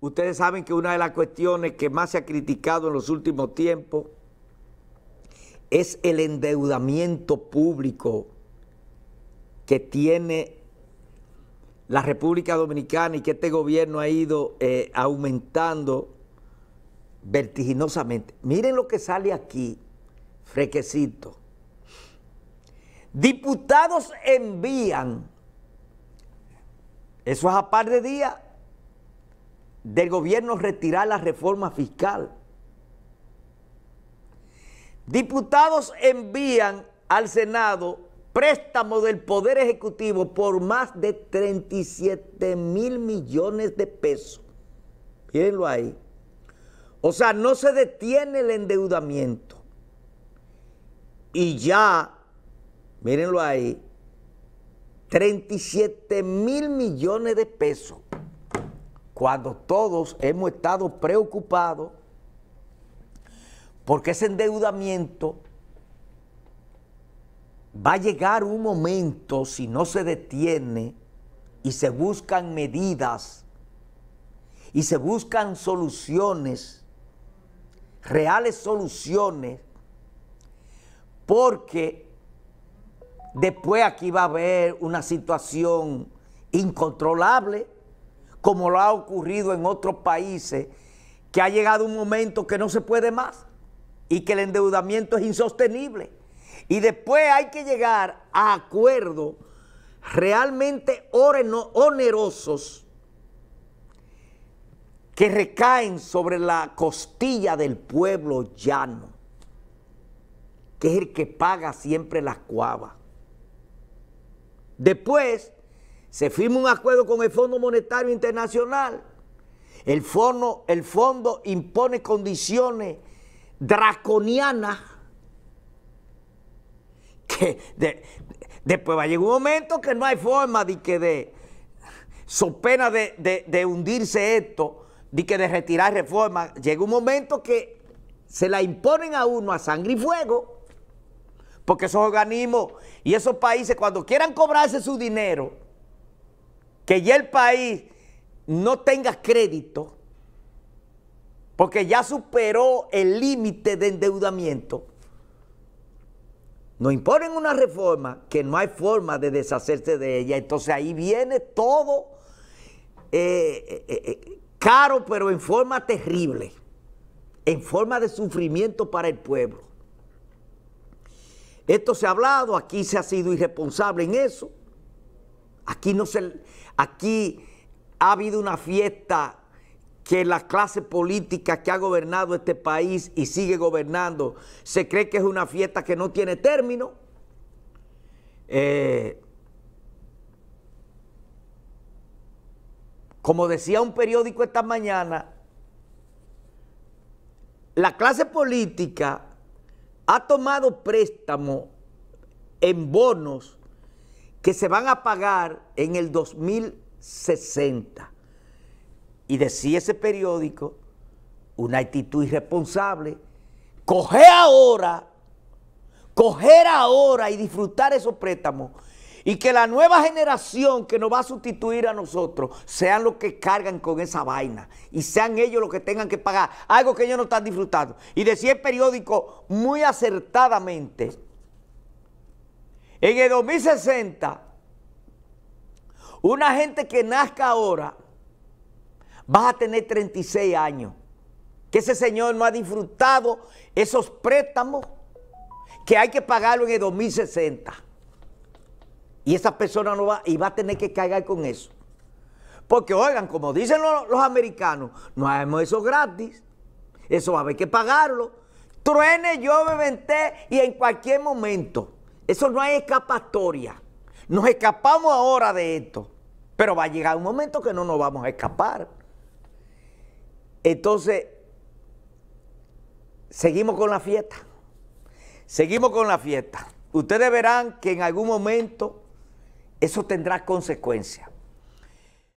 Ustedes saben que una de las cuestiones que más se ha criticado en los últimos tiempos es el endeudamiento público que tiene la República Dominicana y que este gobierno ha ido eh, aumentando vertiginosamente. Miren lo que sale aquí, frequecito. Diputados envían, eso es a par de días, del gobierno retirar la reforma fiscal. Diputados envían al Senado préstamo del Poder Ejecutivo por más de 37 mil millones de pesos. Mírenlo ahí. O sea, no se detiene el endeudamiento. Y ya, mírenlo ahí, 37 mil millones de pesos cuando todos hemos estado preocupados porque ese endeudamiento va a llegar un momento si no se detiene y se buscan medidas y se buscan soluciones, reales soluciones, porque después aquí va a haber una situación incontrolable como lo ha ocurrido en otros países, que ha llegado un momento que no se puede más y que el endeudamiento es insostenible. Y después hay que llegar a acuerdos realmente onerosos que recaen sobre la costilla del pueblo llano, que es el que paga siempre las cuavas. Después se firma un acuerdo con el Fondo Monetario Internacional. El fondo, impone condiciones draconianas que después va a llegar un momento que no hay forma de que de, so pena de, de hundirse esto, de que de retirar reformas, llega un momento que se la imponen a uno a sangre y fuego, porque esos organismos y esos países cuando quieran cobrarse su dinero, que ya el país no tenga crédito, porque ya superó el límite de endeudamiento, nos imponen una reforma que no hay forma de deshacerse de ella. Entonces ahí viene todo eh, eh, eh, caro, pero en forma terrible, en forma de sufrimiento para el pueblo. Esto se ha hablado, aquí se ha sido irresponsable en eso. Aquí no se, aquí ha habido una fiesta que la clase política que ha gobernado este país y sigue gobernando se cree que es una fiesta que no tiene término. Eh, como decía un periódico esta mañana, la clase política ha tomado préstamo en bonos que se van a pagar en el 2060. Y decía ese periódico, una actitud irresponsable, coger ahora, coger ahora y disfrutar esos préstamos y que la nueva generación que nos va a sustituir a nosotros sean los que cargan con esa vaina y sean ellos los que tengan que pagar algo que ellos no están disfrutando. Y decía el periódico muy acertadamente en el 2060, una gente que nazca ahora va a tener 36 años. Que ese señor no ha disfrutado esos préstamos que hay que pagarlo en el 2060. Y esa persona no va y va a tener que cargar con eso. Porque oigan, como dicen los, americanos, no haremos eso gratis. Eso va a haber que pagarlo. Truene, llueve, vente y en cualquier momento. Eso no es escapatoria. Nos escapamos ahora de esto, pero va a llegar un momento que no nos vamos a escapar. Entonces, seguimos con la fiesta. Seguimos con la fiesta. Ustedes verán que en algún momento eso tendrá consecuencias.